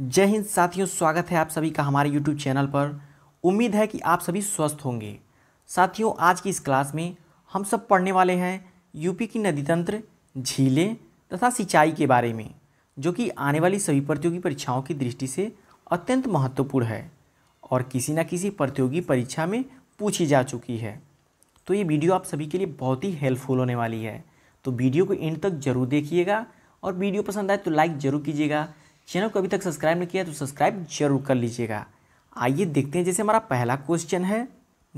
जय हिंद साथियों स्वागत है आप सभी का हमारे YouTube चैनल पर उम्मीद है कि आप सभी स्वस्थ होंगे साथियों आज की इस क्लास में हम सब पढ़ने वाले हैं यूपी की नदी तंत्र झीलें तथा सिंचाई के बारे में जो कि आने वाली सभी प्रतियोगी परीक्षाओं की दृष्टि से अत्यंत महत्वपूर्ण है और किसी न किसी प्रतियोगी परीक्षा में पूछी जा चुकी है तो ये वीडियो आप सभी के लिए बहुत ही हेल्पफुल होने वाली है तो वीडियो को एंड तक जरूर देखिएगा और वीडियो पसंद आए तो लाइक ज़रूर कीजिएगा चैनल को अभी तक सब्सक्राइब नहीं किया तो सब्सक्राइब जरूर कर लीजिएगा आइए देखते हैं जैसे हमारा पहला क्वेश्चन है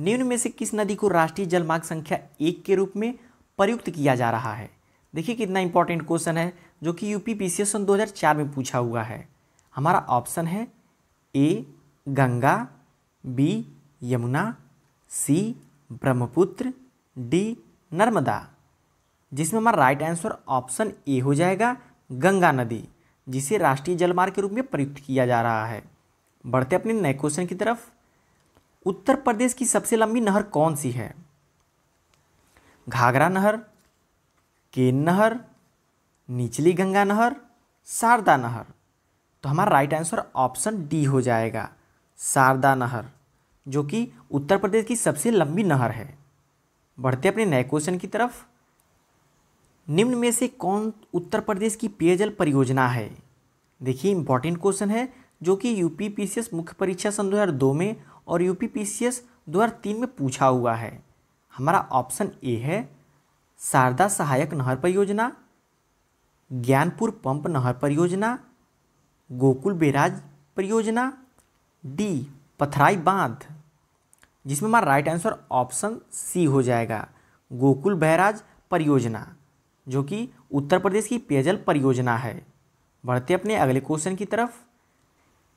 निम्न में से किस नदी को राष्ट्रीय जलमार्ग संख्या एक के रूप में प्रयुक्त किया जा रहा है देखिए कितना इंपॉर्टेंट क्वेश्चन है जो कि यूपी पी सन दो में पूछा हुआ है हमारा ऑप्शन है A Ganga B Yamuna C Brahmaputra D Narmada जिसमें हमारा राइट आंसर ऑप्शन ए हो जाएगा गंगा नदी जिसे राष्ट्रीय जलमार्ग के रूप में प्रयुक्त किया जा रहा है बढ़ते अपने नए क्वेश्चन की तरफ उत्तर प्रदेश की सबसे लंबी नहर कौन सी है घाघरा नहर केन नहर निचली गंगा नहर शारदा नहर तो हमारा राइट आंसर ऑप्शन डी हो जाएगा शारदा नहर जो कि उत्तर प्रदेश की सबसे लंबी नहर है बढ़ते अपने नए क्वेश्चन की तरफ निम्न में से कौन उत्तर प्रदेश की पेयजल परियोजना है देखिए इंपॉर्टेंट क्वेश्चन है जो कि यूपी पीसीएस मुख्य परीक्षा सन 2002 में और यूपी पीसीएस 2003 में पूछा हुआ है हमारा ऑप्शन ए है शारदा सहायक नहर परियोजना ज्ञानपुर पंप नहर परियोजना गोकुल बेराज परियोजना डी पथराई बांध जिसमें हमारा राइट आंसर ऑप्शन सी हो जाएगा गोकुल बैराज परियोजना जो कि उत्तर प्रदेश की पेयजल परियोजना है बढ़ते अपने अगले क्वेश्चन की तरफ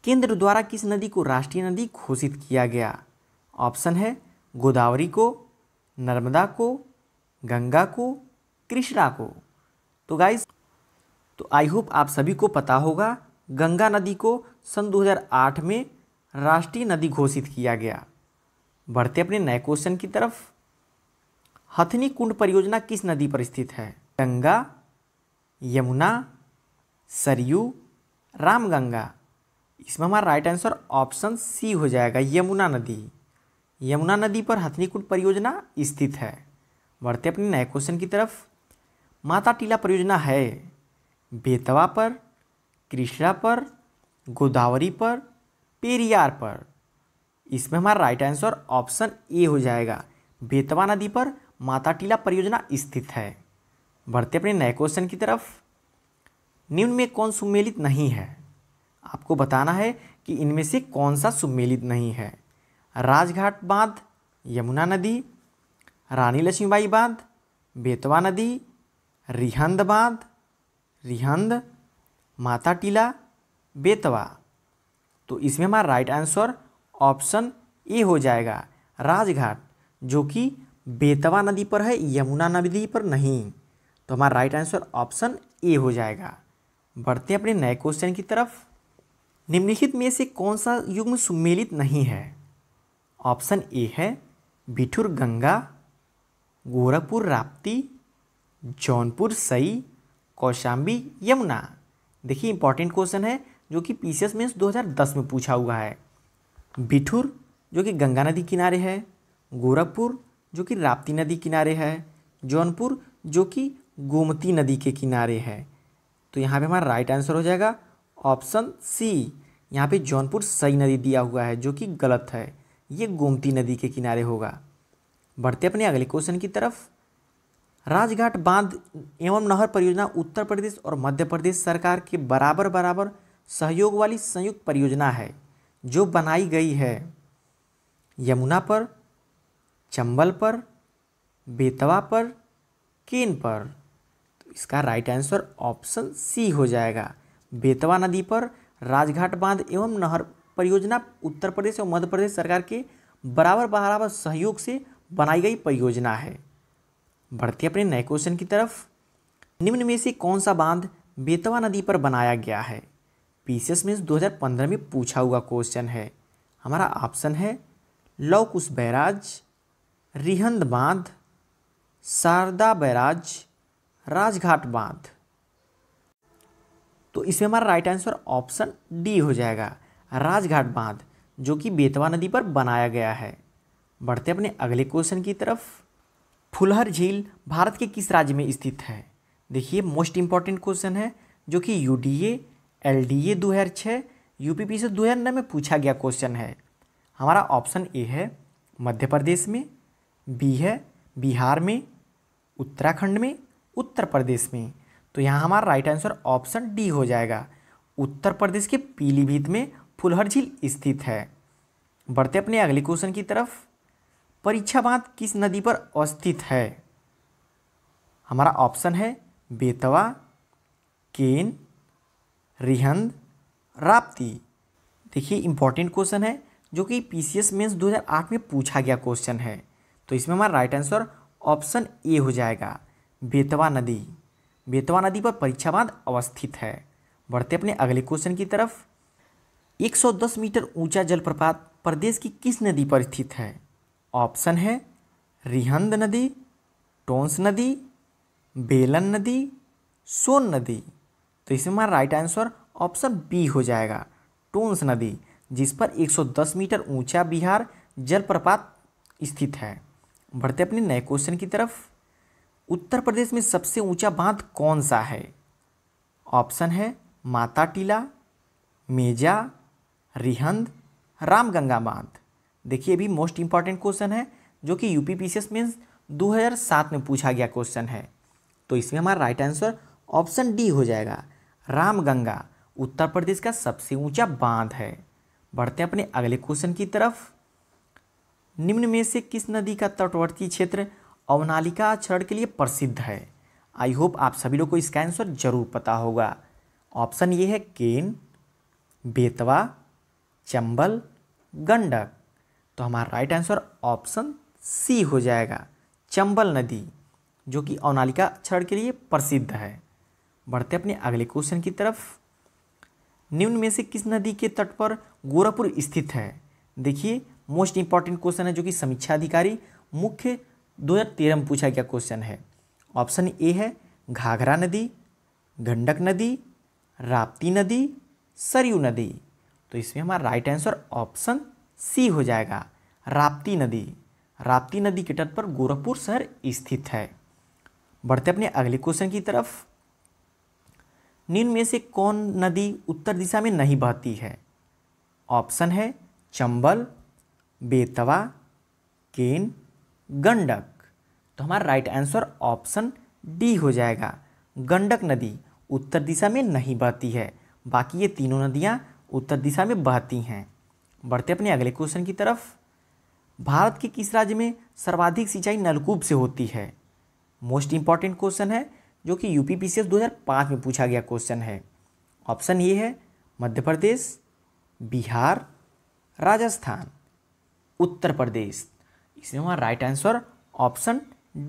केंद्र द्वारा किस नदी को राष्ट्रीय नदी घोषित किया गया ऑप्शन है गोदावरी को नर्मदा को गंगा को कृष्णा को तो गाइस तो आई होप आप सभी को पता होगा गंगा नदी को सन 2008 में राष्ट्रीय नदी घोषित किया गया बढ़ते अपने नए क्वेश्चन की तरफ हथनी कुंड परियोजना किस नदी पर स्थित है गंगा यमुना सरयू रामगंगा इसमें हमारा राइट आंसर ऑप्शन सी हो जाएगा यमुना नदी यमुना नदी पर हथनीकुट परियोजना स्थित है बढ़ते अपने नए क्वेश्चन की तरफ माता टीला परियोजना है बेतवा पर कृष्णा पर गोदावरी पर पेरियार पर इसमें हमारा राइट आंसर ऑप्शन ए हो जाएगा बेतवा नदी पर माता टीला परियोजना स्थित है बढ़ते अपने नए क्वेश्चन की तरफ निम्न में कौन सुमेलित नहीं है आपको बताना है कि इनमें से कौन सा सुमेलित नहीं है राजघाट बांध यमुना नदी रानी लक्ष्मीबाई बांध बेतवा नदी रिहंद बांध रिहंद माता टीला बेतवा तो इसमें हमारा राइट आंसर ऑप्शन ए हो जाएगा राजघाट जो कि बेतवा नदी पर है यमुना नदी पर नहीं तो हमारा राइट आंसर ऑप्शन ए हो जाएगा बढ़ते हैं अपने नए क्वेश्चन की तरफ निम्नलिखित में से कौन सा युग्म सुमेलित नहीं है ऑप्शन ए है बिठुर गंगा गोरखपुर राप्ती जौनपुर सई कौशाम्बी यमुना देखिए इंपॉर्टेंट क्वेश्चन है जो कि पी सी में 2010 में पूछा हुआ है बिठुर जो कि गंगा नदी किनारे है गोरखपुर जो कि राप्ती नदी किनारे है जौनपुर जो कि गोमती नदी के किनारे है तो यहाँ पे हमारा राइट आंसर हो जाएगा ऑप्शन सी यहाँ पे जौनपुर सई नदी दिया हुआ है जो कि गलत है ये गोमती नदी के किनारे होगा बढ़ते अपने अगले क्वेश्चन की तरफ राजघाट बांध एवं नहर परियोजना उत्तर प्रदेश और मध्य प्रदेश सरकार के बराबर बराबर सहयोग वाली संयुक्त परियोजना है जो बनाई गई है यमुना पर चंबल पर बेतवा पर केन पर इसका राइट आंसर ऑप्शन सी हो जाएगा बेतवा नदी पर राजघाट बांध एवं नहर परियोजना उत्तर प्रदेश और मध्य प्रदेश सरकार के बराबर बराबर सहयोग से बनाई गई परियोजना है बढ़ते अपने नए क्वेश्चन की तरफ निम्न में से कौन सा बांध बेतवा नदी पर बनाया गया है पीसीएस में 2015 में पूछा हुआ क्वेश्चन है हमारा ऑप्शन है लौकुश बैराज रिहंद बांध शारदा बैराज राजघाट बांध तो इसमें हमारा राइट आंसर ऑप्शन डी हो जाएगा राजघाट बांध जो कि बेतवा नदी पर बनाया गया है बढ़ते अपने अगले क्वेश्चन की तरफ फुलहर झील भारत के किस राज्य में स्थित है देखिए मोस्ट इंपॉर्टेंट क्वेश्चन है जो कि U D A L D A दो हज़ार छः यू पी पी से दो हज़ार नौ में पूछा गया क्वेश्चन है हमारा ऑप्शन ए है मध्य प्रदेश में बी है बिहार में उत्तराखंड में उत्तर प्रदेश में तो यहाँ हमारा राइट आंसर ऑप्शन डी हो जाएगा उत्तर प्रदेश के पीलीभीत में फुलहर झील स्थित है बढ़ते अपने अगले क्वेश्चन की तरफ परीक्षा बांध किस नदी पर अवस्थित है हमारा ऑप्शन है बेतवा केन रिहंद राप्ती देखिए इंपॉर्टेंट क्वेश्चन है जो कि पीसीएस मेंस 2008 में पूछा गया क्वेश्चन है तो इसमें हमारा राइट आंसर ऑप्शन ए हो जाएगा बेतवा नदी बेतवा नदी पर बांध अवस्थित है बढ़ते अपने अगले क्वेश्चन की तरफ 110 मीटर ऊंचा जलप्रपात प्रदेश की किस नदी पर स्थित है ऑप्शन है रिहंद नदी टोंस नदी बेलन नदी सोन नदी तो इसमें हमारा राइट आंसर ऑप्शन बी हो जाएगा टोंस नदी जिस पर 110 मीटर ऊंचा बिहार जलप्रपात स्थित है बढ़ते अपने नए क्वेश्चन की तरफ उत्तर प्रदेश में सबसे ऊंचा बांध कौन सा है ऑप्शन है माता टीला मेजा रिहंद रामगंगा बांध देखिए भी मोस्ट इंपॉर्टेंट क्वेश्चन है जो कि UP P C S means में पूछा गया क्वेश्चन है तो इसमें हमारा राइट आंसर ऑप्शन डी हो जाएगा रामगंगा उत्तर प्रदेश का सबसे ऊंचा बांध है बढ़ते हैं अपने अगले क्वेश्चन की तरफ निम्न में से किस नदी का तटवर्ती क्षेत्र अवनालिका क्षरण के लिए प्रसिद्ध है आई होप आप सभी लोग को इसका आंसर जरूर पता होगा ऑप्शन ये है केन बेतवा चंबल गंडक तो हमारा राइट आंसर ऑप्शन सी हो जाएगा चंबल नदी जो कि अवनालिका क्षरण के लिए प्रसिद्ध है बढ़ते अपने अगले क्वेश्चन की तरफ निम्न में से किस नदी के तट पर गोरखपुर स्थित है देखिए मोस्ट इंपॉर्टेंट क्वेश्चन है जो कि समीक्षा अधिकारी मुख्य 2013 में पूछा गया क्वेश्चन है ऑप्शन ए है घाघरा नदी गंडक नदी राप्ती नदी सरयू नदी तो इसमें हमारा राइट आंसर ऑप्शन सी हो जाएगा राप्ती नदी राप्ती नदी के तट पर गोरखपुर शहर स्थित है बढ़ते अपने अगले क्वेश्चन की तरफ निम्न में से कौन नदी उत्तर दिशा में नहीं बहती है ऑप्शन है चंबल बेतवा केन गंडक तो हमारा राइट आंसर ऑप्शन डी हो जाएगा गंडक नदी उत्तर दिशा में नहीं बहती है बाकी ये तीनों नदियाँ उत्तर दिशा में बहती हैं बढ़ते अपने अगले क्वेश्चन की तरफ भारत के किस राज्य में सर्वाधिक सिंचाई नलकूप से होती है मोस्ट इंपॉर्टेंट क्वेश्चन है जो कि U P P C S दो हज़ार पाँच में पूछा गया क्वेश्चन है ऑप्शन ये है मध्य प्रदेश बिहार राजस्थान उत्तर प्रदेश इसलिए वहाँ राइट आंसर ऑप्शन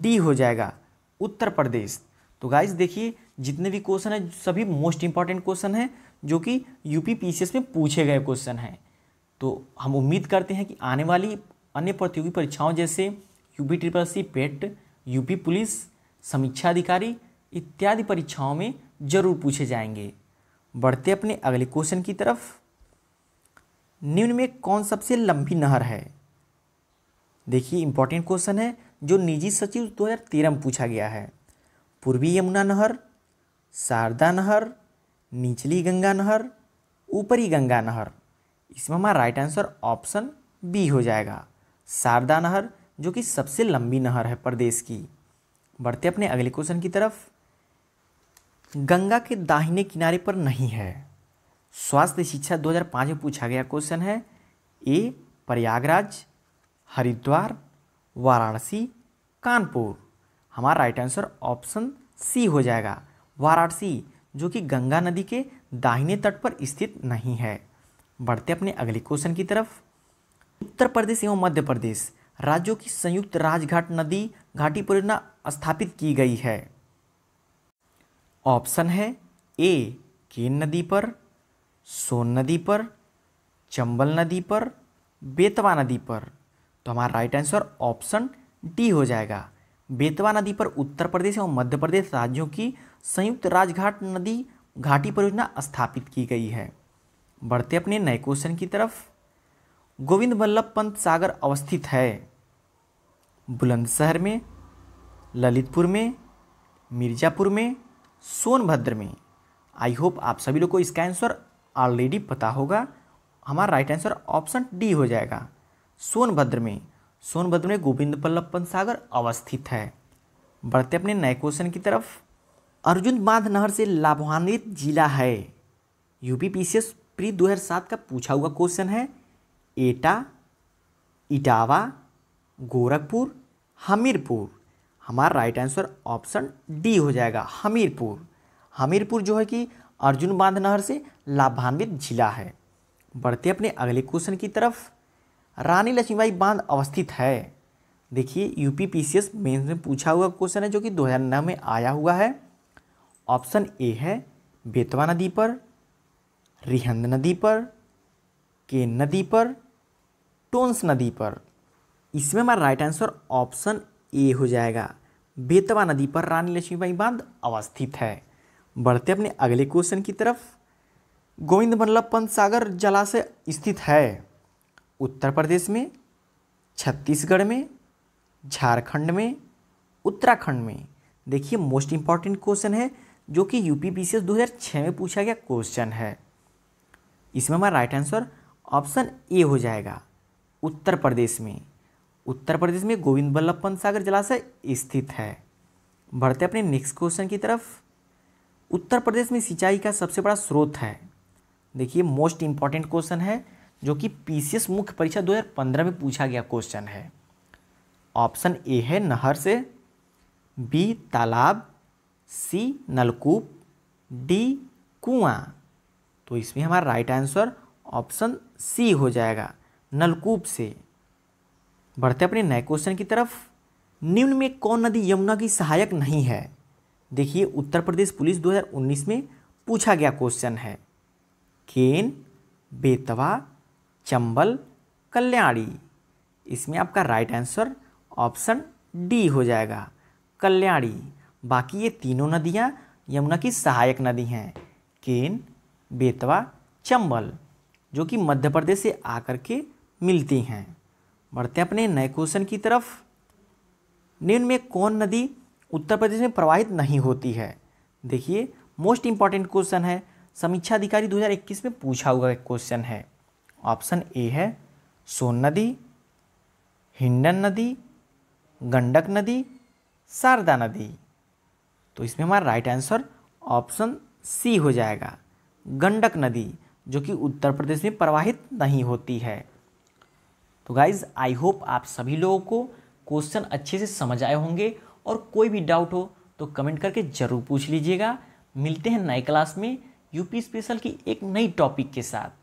डी हो जाएगा उत्तर प्रदेश तो गाइज देखिए जितने भी क्वेश्चन है सभी मोस्ट इंपॉर्टेंट क्वेश्चन हैं जो कि यूपी पीसीएस में पूछे गए क्वेश्चन हैं तो हम उम्मीद करते हैं कि आने वाली अन्य प्रतियोगी परीक्षाओं जैसे UP triple C PET UP police समीक्षा अधिकारी इत्यादि परीक्षाओं में जरूर पूछे जाएंगे बढ़ते अपने अगले क्वेश्चन की तरफ निम्न में कौन सबसे लंबी नहर है देखिए इंपॉर्टेंट क्वेश्चन है जो निजी सचिव 2013 में पूछा गया है पूर्वी यमुना नहर शारदा नहर निचली गंगा नहर ऊपरी गंगा नहर इसमें हमारा राइट आंसर ऑप्शन बी हो जाएगा शारदा नहर जो कि सबसे लंबी नहर है प्रदेश की बढ़ते अपने अगले क्वेश्चन की तरफ गंगा के दाहिने किनारे पर नहीं है स्वास्थ्य शिक्षा 2005 में पूछा गया क्वेश्चन है ए प्रयागराज हरिद्वार वाराणसी कानपुर हमारा राइट आंसर ऑप्शन सी हो जाएगा वाराणसी जो कि गंगा नदी के दाहिने तट पर स्थित नहीं है बढ़ते अपने अगले क्वेश्चन की तरफ उत्तर प्रदेश एवं मध्य प्रदेश राज्यों की संयुक्त राजघाट नदी घाटी परियोजना स्थापित की गई है ऑप्शन है ए केन नदी पर सोन नदी पर चंबल नदी पर बेतवा नदी पर तो हमारा राइट आंसर ऑप्शन डी हो जाएगा बेतवा नदी पर उत्तर प्रदेश एवं मध्य प्रदेश राज्यों की संयुक्त राजघाट नदी घाटी परियोजना स्थापित की गई है बढ़ते अपने नए क्वेश्चन की तरफ गोविंद वल्लभ पंत सागर अवस्थित है बुलंदशहर में ललितपुर में मिर्ज़ापुर में सोनभद्र में आई होप आप सभी लोग को इसका आंसर ऑलरेडी पता होगा हमारा राइट आंसर ऑप्शन डी हो जाएगा सोनभद्र में सोनभद्र में गोविंद पल्लभपन पंत सागर अवस्थित है बढ़ते अपने नए क्वेश्चन की तरफ अर्जुन बांध नहर से लाभान्वित जिला है UP P C S pre दो का पूछा हुआ क्वेश्चन है एटा इटावा गोरखपुर हमीरपुर हमारा राइट आंसर ऑप्शन डी हो जाएगा हमीरपुर हमीरपुर जो है कि अर्जुन बांध नहर से लाभान्वित जिला है बढ़ते अपने अगले क्वेश्चन की तरफ रानी लक्ष्मीबाई बांध अवस्थित है देखिए U P P C S में पूछा हुआ क्वेश्चन है जो कि 2009 में आया हुआ है ऑप्शन ए है बेतवा नदी पर रिहंद नदी पर केन नदी पर टोंस नदी पर इसमें हमारा राइट आंसर ऑप्शन ए हो जाएगा बेतवा नदी पर रानी लक्ष्मीबाई बांध अवस्थित है बढ़ते अपने अगले क्वेश्चन की तरफ गोविंद मल्लभ पंत सागर जलाशय स्थित है उत्तर प्रदेश में छत्तीसगढ़ में झारखंड में उत्तराखंड में देखिए मोस्ट इम्पॉर्टेंट क्वेश्चन है जो कि यूपी पी 2006 में पूछा गया क्वेश्चन है इसमें हमारा राइट आंसर ऑप्शन ए हो जाएगा उत्तर प्रदेश में उत्तर प्रदेश में गोविंद बल्लभ पंत सागर जलाशय स्थित है बढ़ते अपने नेक्स्ट क्वेश्चन की तरफ उत्तर प्रदेश में सिंचाई का सबसे बड़ा स्रोत है देखिए मोस्ट इम्पॉर्टेंट क्वेश्चन है जो कि पी मुख्य परीक्षा 2015 में पूछा गया क्वेश्चन है ऑप्शन ए है नहर से बी तालाब सी नलकूप डी कुआं तो इसमें हमारा राइट आंसर ऑप्शन सी हो जाएगा नलकूप से बढ़ते अपने नए क्वेश्चन की तरफ निम्न में कौन नदी यमुना की सहायक नहीं है देखिए उत्तर प्रदेश पुलिस 2019 में पूछा गया क्वेश्चन है केन बेतवा चंबल कल्याणी इसमें आपका राइट आंसर ऑप्शन डी हो जाएगा कल्याणी बाकी ये तीनों नदियाँ यमुना की सहायक नदी हैं केन बेतवा चंबल जो कि मध्य प्रदेश से आकर के मिलती हैं बढ़ते हैं अपने नए क्वेश्चन की तरफ निम्न में कौन नदी उत्तर प्रदेश में प्रवाहित नहीं होती है देखिए मोस्ट इंपॉर्टेंट क्वेश्चन है समीक्षा अधिकारी 2021 में पूछा हुआ एक क्वेश्चन है ऑप्शन ए है सोन नदी हिंडन नदी गंडक नदी शारदा नदी तो इसमें हमारा राइट आंसर ऑप्शन सी हो जाएगा गंडक नदी जो कि उत्तर प्रदेश में प्रवाहित नहीं होती है तो गाइज आई होप आप सभी लोगों को क्वेश्चन अच्छे से समझ आए होंगे और कोई भी डाउट हो तो कमेंट करके ज़रूर पूछ लीजिएगा मिलते हैं नए क्लास में यूपी स्पेशल की एक नई टॉपिक के साथ